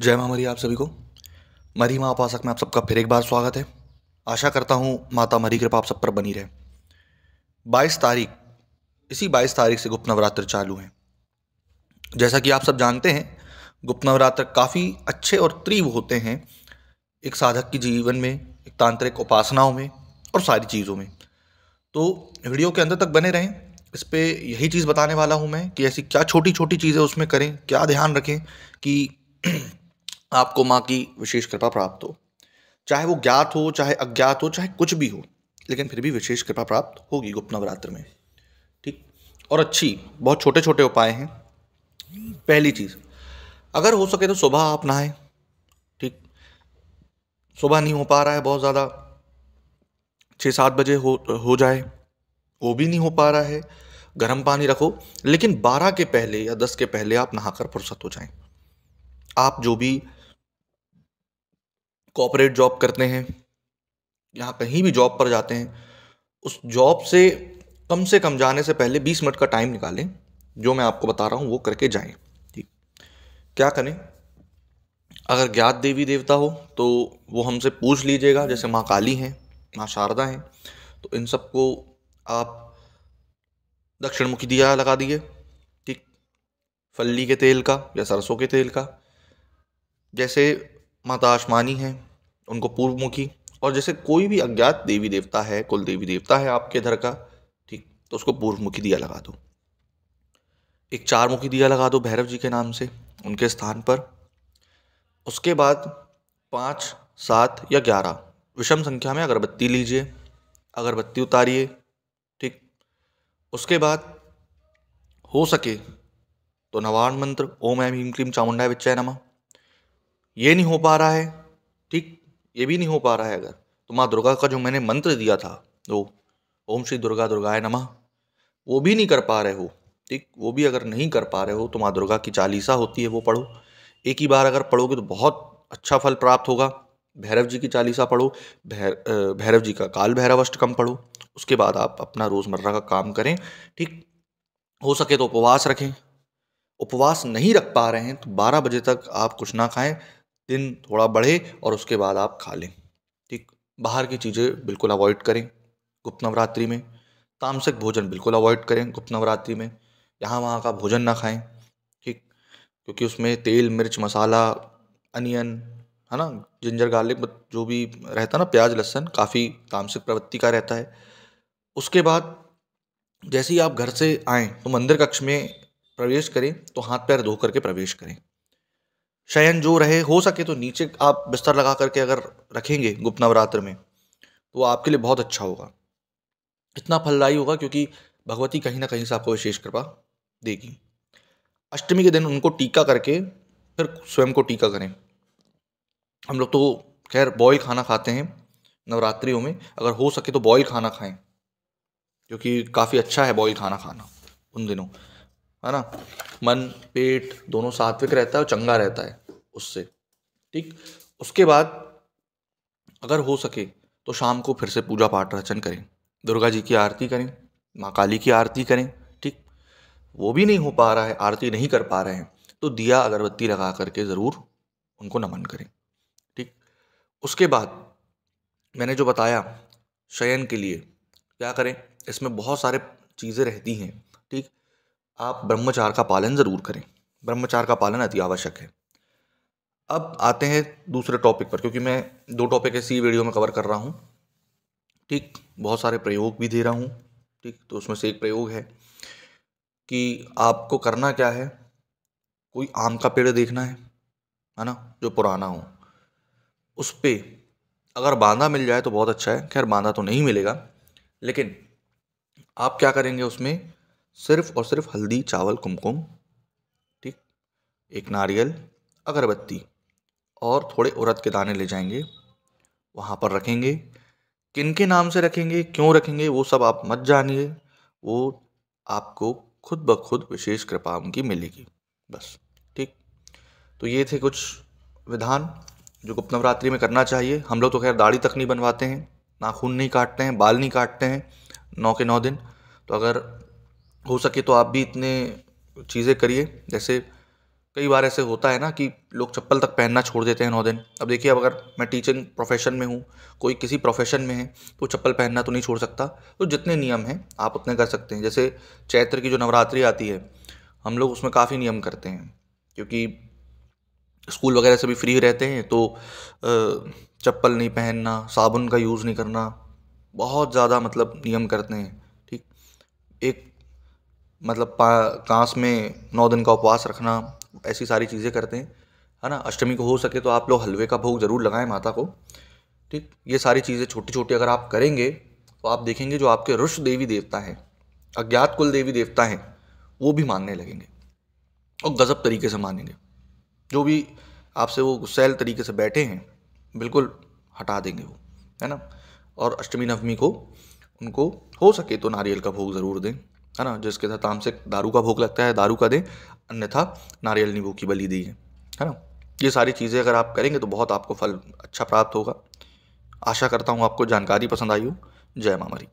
जय माँ मरी आप सभी को मरी माँ उपासक में आप सबका फिर एक बार स्वागत है आशा करता हूँ माता मरी कृपा आप सब पर बनी रहे 22 तारीख इसी 22 तारीख से गुप्त नवरात्र चालू हैं जैसा कि आप सब जानते हैं गुप्त नवरात्र काफ़ी अच्छे और तीव्र होते हैं एक साधक के जीवन में एक तांत्रिक उपासनाओं में और सारी चीज़ों में तो वीडियो के अंदर तक बने रहें इस पर यही चीज़ बताने वाला हूँ मैं कि ऐसी क्या छोटी छोटी चीज़ें उसमें करें क्या ध्यान रखें कि आपको माँ की विशेष कृपा प्राप्त हो चाहे वो ज्ञात हो चाहे अज्ञात हो चाहे कुछ भी हो लेकिन फिर भी विशेष कृपा प्राप्त होगी गुप्त नवरात्र में ठीक और अच्छी बहुत छोटे छोटे उपाय हैं पहली चीज़ अगर हो सके तो सुबह आप नहाएं ठीक सुबह नहीं हो पा रहा है बहुत ज़्यादा छः सात बजे हो हो जाए वो भी नहीं हो पा रहा है गर्म पानी रखो लेकिन बारह के पहले या दस के पहले आप नहाकर फुर्सत हो जाएं आप जो भी कॉपरेट जॉब करते हैं या कहीं भी जॉब पर जाते हैं उस जॉब से कम से कम जाने से पहले बीस मिनट का टाइम निकालें जो मैं आपको बता रहा हूँ वो करके जाएं ठीक क्या करें अगर ज्ञात देवी देवता हो तो वो हमसे पूछ लीजिएगा जैसे माँ काली हैं माँ शारदा हैं तो इन सबको आप दक्षिण मुखी दिया लगा दिए ठीक फल्ली के तेल का या सरसों के तेल का जैसे माता आसमानी हैं उनको पूर्वमुखी और जैसे कोई भी अज्ञात देवी देवता है कुल देवी देवता है आपके घर का ठीक तो उसको पूर्वमुखी दिया लगा दो एक चार मुखी दिया लगा दो भैरव जी के नाम से उनके स्थान पर उसके बाद पाँच सात या ग्यारह विषम संख्या में अगरबत्ती लीजिए अगरबत्ती उतारिए ठीक उसके बाद हो सके तो नवान मंत्र ओम ऐम ह्रीम क्रीम चामुंडा विच्चय नमा ये नहीं हो पा रहा है ठीक ये भी नहीं हो पा रहा है अगर तो माँ दुर्गा का जो मैंने मंत्र दिया था वो ओम श्री दुर्गा दुर्गाय नमः वो भी नहीं कर पा रहे हो ठीक वो भी अगर नहीं कर पा रहे हो तो माँ दुर्गा की चालीसा होती है वो पढ़ो एक ही बार अगर पढ़ोगे तो बहुत अच्छा फल प्राप्त होगा भैरव जी की चालीसा पढ़ो भैर भैरव जी का काल भैरव अष्टकम पढ़ो उसके बाद आप अपना रोज़मर्रा का काम करें ठीक हो सके तो उपवास रखें उपवास नहीं रख पा रहे हैं तो 12 बजे तक आप कुछ ना खाएं दिन थोड़ा बढ़े और उसके बाद आप खा लें ठीक बाहर की चीज़ें बिल्कुल अवॉइड करें गुप्त नवरात्रि में तामसिक भोजन बिल्कुल अवॉइड करें गुप्त नवरात्रि में यहाँ वहाँ का भोजन ना खाएं ठीक क्योंकि उसमें तेल मिर्च मसाला अनियन है ना जिंजर गार्लिक जो भी रहता है ना प्याज लहसन काफ़ी तामसिक प्रवृत्ति का रहता है उसके बाद जैसे ही आप घर से आएँ तो मंदिर कक्ष में प्रवेश करें तो हाथ पैर धो करके प्रवेश करें शयन जो रहे हो सके तो नीचे आप बिस्तर लगा करके अगर रखेंगे गुप्त नवरात्र में तो आपके लिए बहुत अच्छा होगा इतना फलदायी होगा क्योंकि भगवती कहीं ना कहीं से आपको विशेष कृपा देगी अष्टमी के दिन उनको टीका करके फिर स्वयं को टीका करें हम लोग तो खैर बॉयल खाना खाते हैं नवरात्रियों में अगर हो सके तो बॉयल खाना खाएं क्योंकि काफ़ी अच्छा है बॉयल खाना खाना उन दिनों है ना मन पेट दोनों सात्विक रहता है और चंगा रहता है उससे ठीक उसके बाद अगर हो सके तो शाम को फिर से पूजा पाठ अर्चन करें दुर्गा जी की आरती करें माँ काली की आरती करें ठीक वो भी नहीं हो पा रहा है आरती नहीं कर पा रहे हैं तो दिया अगरबत्ती लगा करके ज़रूर उनको नमन करें ठीक उसके बाद मैंने जो बताया शयन के लिए क्या करें इसमें बहुत सारे चीज़ें रहती हैं ठीक आप ब्रह्मचार का पालन ज़रूर करें ब्रह्मचार का पालन अति आवश्यक है अब आते हैं दूसरे टॉपिक पर क्योंकि मैं दो टॉपिक ऐसी वीडियो में कवर कर रहा हूँ ठीक बहुत सारे प्रयोग भी दे रहा हूँ ठीक तो उसमें से एक प्रयोग है कि आपको करना क्या है कोई आम का पेड़ देखना है है ना जो पुराना हो उस पर अगर बांधा मिल जाए तो बहुत अच्छा है खैर बांधा तो नहीं मिलेगा लेकिन आप क्या करेंगे उसमें सिर्फ और सिर्फ हल्दी चावल कुमकुम ठीक एक नारियल अगरबत्ती और थोड़े उड़द के दाने ले जाएंगे वहाँ पर रखेंगे किन के नाम से रखेंगे क्यों रखेंगे वो सब आप मत जानिए वो आपको खुद ब खुद विशेष कृपा उनकी मिलेगी बस ठीक तो ये थे कुछ विधान जो गुप्त नवरात्रि में करना चाहिए हम लोग तो खैर दाढ़ी तक नहीं बनवाते हैं नाखून नहीं काटते हैं बाल नहीं काटते हैं नौ के नौ दिन तो अगर हो सके तो आप भी इतने चीज़ें करिए जैसे कई बार ऐसे होता है ना कि लोग चप्पल तक पहनना छोड़ देते हैं नौ दिन अब देखिए अब अगर मैं टीचिंग प्रोफेशन में हूँ कोई किसी प्रोफेशन में है तो चप्पल पहनना तो नहीं छोड़ सकता तो जितने नियम हैं आप उतने कर सकते हैं जैसे चैत्र की जो नवरात्रि आती है हम लोग उसमें काफ़ी नियम करते हैं क्योंकि स्कूल वगैरह से भी फ्री रहते हैं तो चप्पल नहीं पहनना साबुन का यूज़ नहीं करना बहुत ज़्यादा मतलब नियम करते हैं ठीक एक मतलब कांस में नौ दिन का उपवास रखना ऐसी सारी चीज़ें करते हैं है ना अष्टमी को हो सके तो आप लोग हलवे का भोग ज़रूर लगाएं माता को ठीक ये सारी चीज़ें छोटी छोटी अगर आप करेंगे तो आप देखेंगे जो आपके रुष देवी देवता हैं अज्ञात कुल देवी देवता हैं वो भी मानने लगेंगे और गज़ब तरीके से मानेंगे जो भी आपसे वो गुस्सैल तरीके से बैठे हैं बिल्कुल हटा देंगे वो है ना और अष्टमी नवमी को उनको हो सके तो नारियल का भोग ज़रूर दें है ना जिसके साथ आम से दारू का भोग लगता है दारू का दें अन्यथा नारियल नींबू की बलि दी है है ना ये सारी चीज़ें अगर आप करेंगे तो बहुत आपको फल अच्छा प्राप्त होगा आशा करता हूँ आपको जानकारी पसंद आई हो जय मामरी